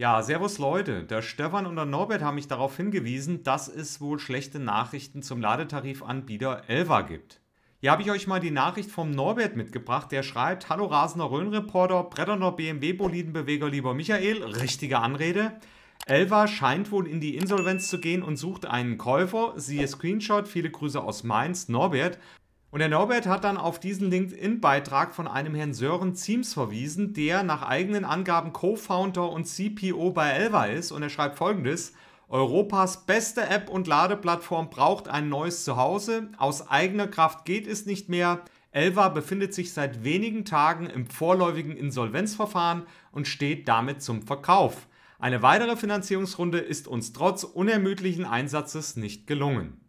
Ja, servus Leute. Der Stefan und der Norbert haben mich darauf hingewiesen, dass es wohl schlechte Nachrichten zum Ladetarifanbieter Elva gibt. Hier habe ich euch mal die Nachricht vom Norbert mitgebracht, der schreibt, Hallo rasender rhön Bretterner BMW-Bolidenbeweger, lieber Michael, richtige Anrede. Elva scheint wohl in die Insolvenz zu gehen und sucht einen Käufer. Siehe Screenshot, viele Grüße aus Mainz, Norbert. Und der Norbert hat dann auf diesen LinkedIn-Beitrag von einem Herrn Sören Ziems verwiesen, der nach eigenen Angaben Co-Founder und CPO bei Elva ist. Und er schreibt folgendes. Europas beste App und Ladeplattform braucht ein neues Zuhause. Aus eigener Kraft geht es nicht mehr. Elva befindet sich seit wenigen Tagen im vorläufigen Insolvenzverfahren und steht damit zum Verkauf. Eine weitere Finanzierungsrunde ist uns trotz unermüdlichen Einsatzes nicht gelungen.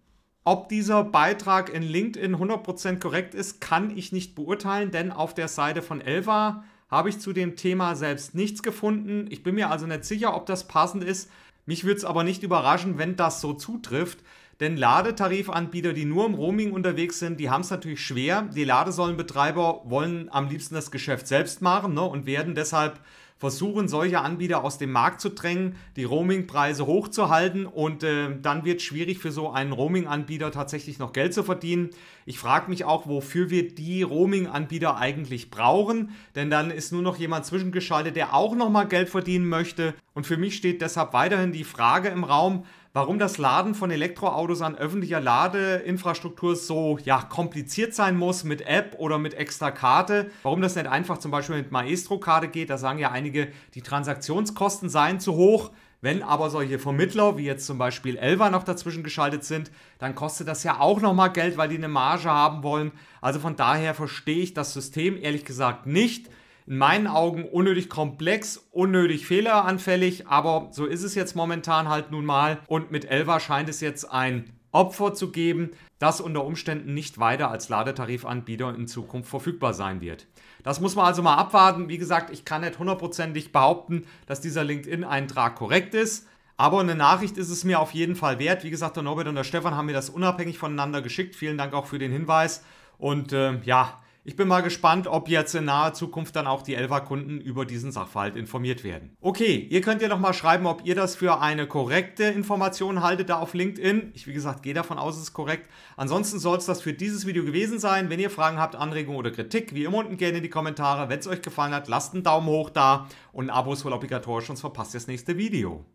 Ob dieser Beitrag in LinkedIn 100% korrekt ist, kann ich nicht beurteilen, denn auf der Seite von Elva habe ich zu dem Thema selbst nichts gefunden. Ich bin mir also nicht sicher, ob das passend ist. Mich würde es aber nicht überraschen, wenn das so zutrifft. Denn Ladetarifanbieter, die nur im Roaming unterwegs sind, die haben es natürlich schwer. Die Ladesäulenbetreiber wollen am liebsten das Geschäft selbst machen ne, und werden deshalb versuchen, solche Anbieter aus dem Markt zu drängen, die Roamingpreise hochzuhalten und äh, dann wird es schwierig für so einen Roaming-Anbieter tatsächlich noch Geld zu verdienen. Ich frage mich auch, wofür wir die Roaming-Anbieter eigentlich brauchen, denn dann ist nur noch jemand zwischengeschaltet, der auch nochmal Geld verdienen möchte. Und für mich steht deshalb weiterhin die Frage im Raum, warum das Laden von Elektroautos an öffentlicher Ladeinfrastruktur so ja, kompliziert sein muss mit App oder mit extra Karte. Warum das nicht einfach zum Beispiel mit Maestro-Karte geht. Da sagen ja einige, die Transaktionskosten seien zu hoch. Wenn aber solche Vermittler, wie jetzt zum Beispiel Elva, noch dazwischen geschaltet sind, dann kostet das ja auch nochmal Geld, weil die eine Marge haben wollen. Also von daher verstehe ich das System ehrlich gesagt nicht in meinen Augen unnötig komplex, unnötig fehleranfällig, aber so ist es jetzt momentan halt nun mal. Und mit Elva scheint es jetzt ein Opfer zu geben, das unter Umständen nicht weiter als Ladetarifanbieter in Zukunft verfügbar sein wird. Das muss man also mal abwarten. Wie gesagt, ich kann nicht hundertprozentig behaupten, dass dieser LinkedIn-Eintrag korrekt ist. Aber eine Nachricht ist es mir auf jeden Fall wert. Wie gesagt, der Norbert und der Stefan haben mir das unabhängig voneinander geschickt. Vielen Dank auch für den Hinweis. Und äh, ja, ich bin mal gespannt, ob jetzt in naher Zukunft dann auch die Elva-Kunden über diesen Sachverhalt informiert werden. Okay, ihr könnt ja nochmal schreiben, ob ihr das für eine korrekte Information haltet da auf LinkedIn. Ich, wie gesagt, gehe davon aus, es ist korrekt. Ansonsten soll es das für dieses Video gewesen sein. Wenn ihr Fragen habt, Anregungen oder Kritik, wie immer unten gerne in die Kommentare. Wenn es euch gefallen hat, lasst einen Daumen hoch da und ein Abo ist wohl obligatorisch, sonst verpasst ihr das nächste Video.